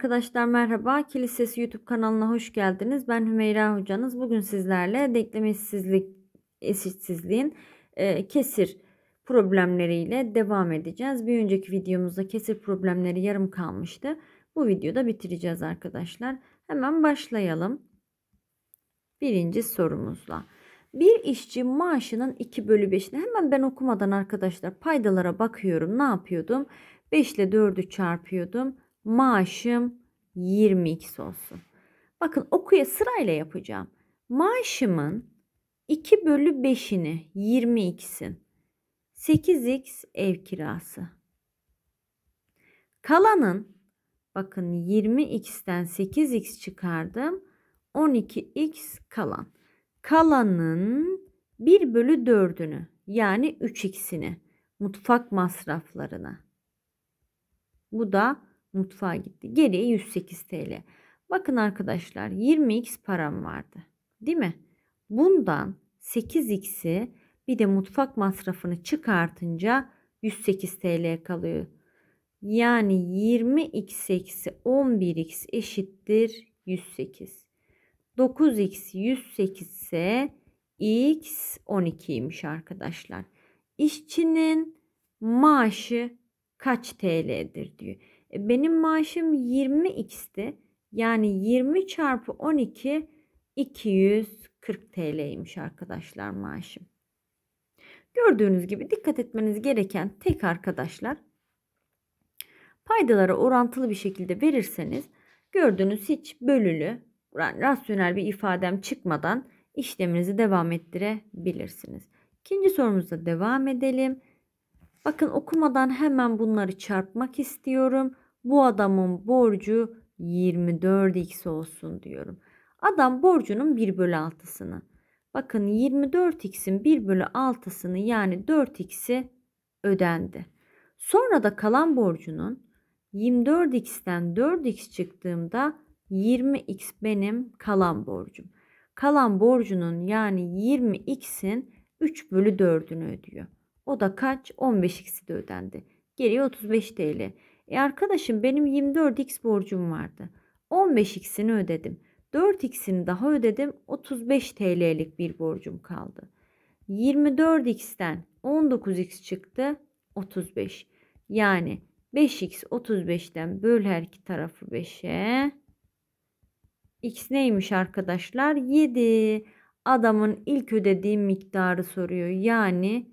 Arkadaşlar merhaba. Kilisesi YouTube kanalına hoş geldiniz. Ben Hümeyra hocanız. Bugün sizlerle denklem eşitsizlik eşitsizliğin e, kesir problemleriyle devam edeceğiz. Bir önceki videomuzda kesir problemleri yarım kalmıştı. Bu videoda bitireceğiz arkadaşlar. Hemen başlayalım. Birinci sorumuzla. Bir işçi maaşının 2 bölü 5'ini hemen ben okumadan arkadaşlar paydalara bakıyorum. Ne yapıyordum? 5 ile 4'ü çarpıyordum. Maaşım 22 olsun. Bakın okuya sırayla yapacağım. Maaşımın 2 bölü 5'ini 20 8x ev kirası. Kalanın bakın 20x'ten 8x çıkardım. 12x kalan. Kalanın 1 bölü 4'ünü yani 3x'ini mutfak masraflarına. Bu da mutfağa gitti. Geriye 108 TL. Bakın arkadaşlar 20x param vardı. Değil mi? Bundan 8x'i bir de mutfak masrafını çıkartınca 108 TL kalıyor. Yani 20x eksi 11x eşittir 108. 9x 108 ise x 12'ymiş arkadaşlar. İşçinin maaşı kaç TL'dir diyor. Benim maaşım 20x'ti. Yani 20 çarpı 12 240 TL'ymiş arkadaşlar maaşım. Gördüğünüz gibi dikkat etmeniz gereken tek arkadaşlar paydalara orantılı bir şekilde verirseniz gördüğünüz hiç bölülü rasyonel bir ifadem çıkmadan işleminizi devam ettirebilirsiniz. İkinci sorumuza devam edelim. Bakın okumadan hemen bunları çarpmak istiyorum. Bu adamın borcu 24x olsun diyorum. Adam borcunun 1 bölü 6'sını. Bakın 24x'in 1 bölü 6'sını yani 4x'i ödendi. Sonra da kalan borcunun 24x'ten 4x çıktığımda 20x benim kalan borcum. Kalan borcunun yani 20x'in 3 bölü 4'ünü ödüyor. O da kaç? 15x'i de ödendi. Geriye 35 TL. E arkadaşım benim 24x borcum vardı. 15x'ini ödedim. 4x'ini daha ödedim. 35 TL'lik bir borcum kaldı. 24x'ten 19x çıktı. 35. Yani 5x 35'ten böl her iki tarafı 5'e. X neymiş arkadaşlar? 7. Adamın ilk ödediği miktarı soruyor. Yani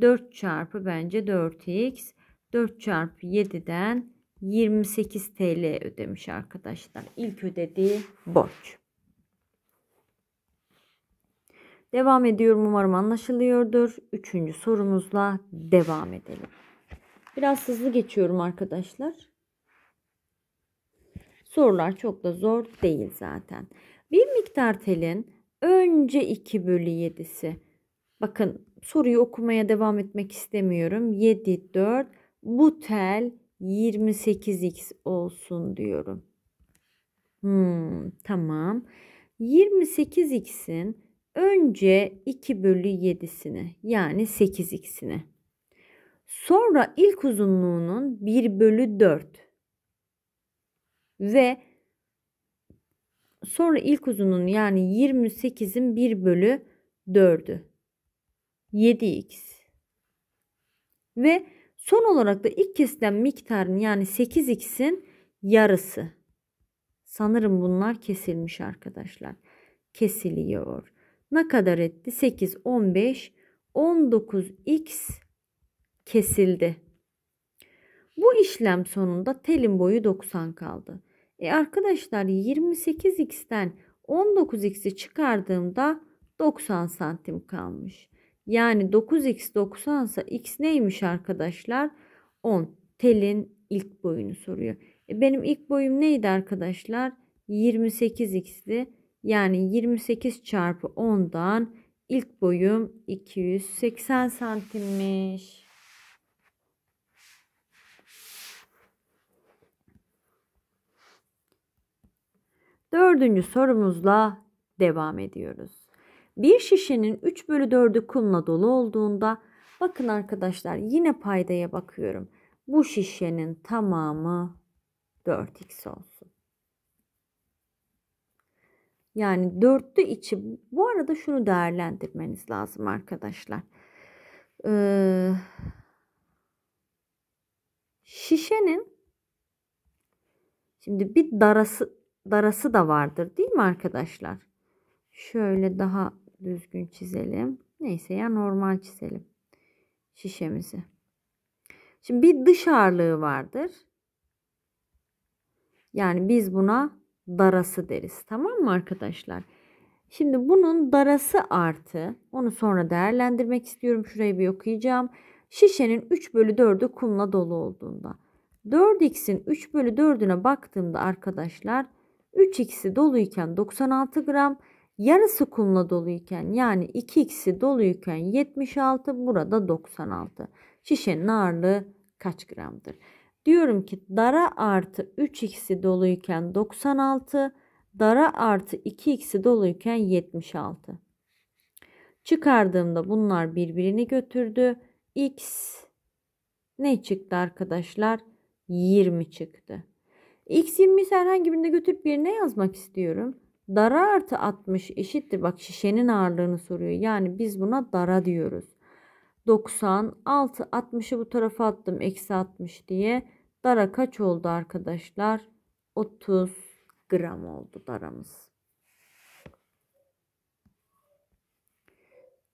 4 çarpı bence 4x. 4 çarpı 7'den 28 TL ödemiş arkadaşlar. İlk ödediği borç. Devam ediyorum umarım anlaşılıyordur. Üçüncü sorumuzla devam edelim. Biraz hızlı geçiyorum arkadaşlar. Sorular çok da zor değil zaten. Bir miktar telin önce 2 bölü 7'si. Bakın soruyu okumaya devam etmek istemiyorum. 7, 4. Bu tel 28x olsun diyorum. Hmm, tamam. 28x'in önce 2 bölü 7'sini yani 8x'ini. Sonra ilk uzunluğunun 1 bölü 4. Ve sonra ilk uzunluğun yani 28'in 1 bölü 4'ü. 7x ve son olarak da ilk kesilen miktarın yani 8x'in yarısı. Sanırım bunlar kesilmiş arkadaşlar. Kesiliyor. Ne kadar etti? 8, 15, 19x kesildi. Bu işlem sonunda telin boyu 90 kaldı. E arkadaşlar 28x'ten 19x'i çıkardığımda 90 santim kalmış. Yani 9x 90 ise x neymiş arkadaşlar? 10. Telin ilk boyunu soruyor. E benim ilk boyum neydi arkadaşlar? 28x'ti. Yani 28 çarpı 10'dan ilk boyum 280 santimmiş. Dördüncü sorumuzla devam ediyoruz. Bir şişenin 3 bölü 4'ü kumla dolu olduğunda bakın arkadaşlar yine paydaya bakıyorum. Bu şişenin tamamı 4x olsun. Yani 4'te içi bu arada şunu değerlendirmeniz lazım arkadaşlar. Ee, şişenin şimdi bir darası darası da vardır değil mi arkadaşlar? Şöyle daha düzgün çizelim. Neyse ya normal çizelim şişemizi. Şimdi bir dış ağırlığı vardır. Yani biz buna darası deriz. Tamam mı arkadaşlar? Şimdi bunun darası artı. Onu sonra değerlendirmek istiyorum. Şurayı bir okuyacağım. Şişenin 3 bölü 4'ü kumla dolu olduğunda. 4x'in 3 bölü 4'üne baktığımda arkadaşlar 3x'i doluyken 96 gram yarısı kumla doluyken yani 2x'i doluyken 76 burada 96. Şişenin ağırlığı kaç gramdır? Diyorum ki dara artı 3x'i doluyken 96, dara artı 2x'i doluyken 76. Çıkardığımda bunlar birbirini götürdü. x ne çıktı arkadaşlar? 20 çıktı. x 20 herhangi birinde götürüp yerine yazmak istiyorum. Dara artı 60 eşittir. Bak şişenin ağırlığını soruyor. Yani biz buna dara diyoruz. 96, 60'ı bu tarafa attım. Eksi 60 diye. Dara kaç oldu arkadaşlar? 30 gram oldu daramız.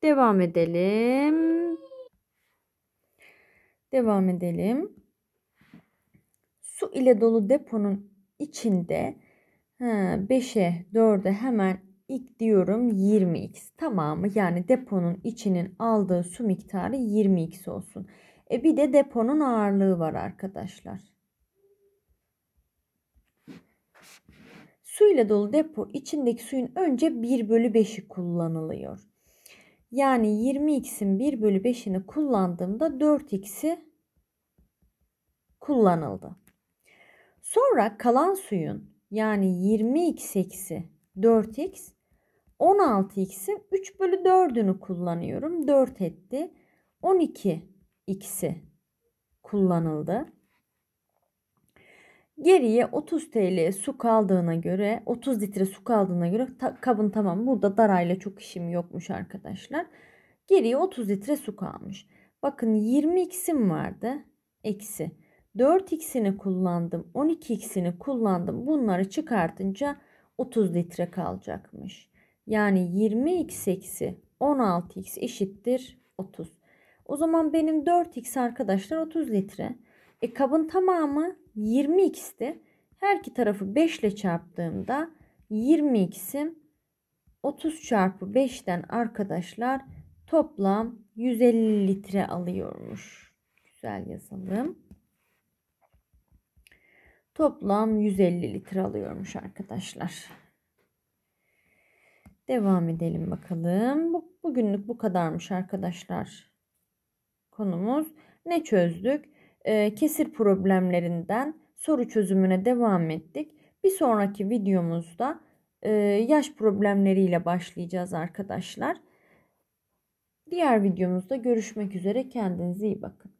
Devam edelim. Devam edelim. Su ile dolu deponun içinde 5'e 4'e hemen ilk diyorum 20x tamamı yani deponun içinin aldığı su miktarı 20x olsun. E bir de deponun ağırlığı var arkadaşlar. Suyla dolu depo içindeki suyun önce 1 bölü 5'i kullanılıyor. Yani 20x'in 1 bölü 5'ini kullandığımda 4x'i kullanıldı. Sonra kalan suyun yani 20x eksi 4x 16x'i 3 bölü 4'ünü kullanıyorum. 4 etti. 12x'i kullanıldı. Geriye 30 TL su kaldığına göre 30 litre su kaldığına göre ta, kabın tamam burada darayla çok işim yokmuş arkadaşlar. Geriye 30 litre su kalmış. Bakın 20x'im vardı. Eksi. 4x'ini kullandım. 12x'ini kullandım. Bunları çıkartınca 30 litre kalacakmış. Yani 20x eksi 16x eşittir 30. O zaman benim 4x arkadaşlar 30 litre. E kabın tamamı 20x'ti. Her iki tarafı 5 ile çarptığımda 20x'im 30 çarpı 5'ten arkadaşlar toplam 150 litre alıyormuş. Güzel yazalım. Toplam 150 litre alıyormuş arkadaşlar. Devam edelim bakalım. Bu, bugünlük bu kadarmış arkadaşlar. Konumuz ne çözdük? Ee, kesir problemlerinden soru çözümüne devam ettik. Bir sonraki videomuzda e, yaş problemleriyle başlayacağız arkadaşlar. Diğer videomuzda görüşmek üzere. Kendinize iyi bakın.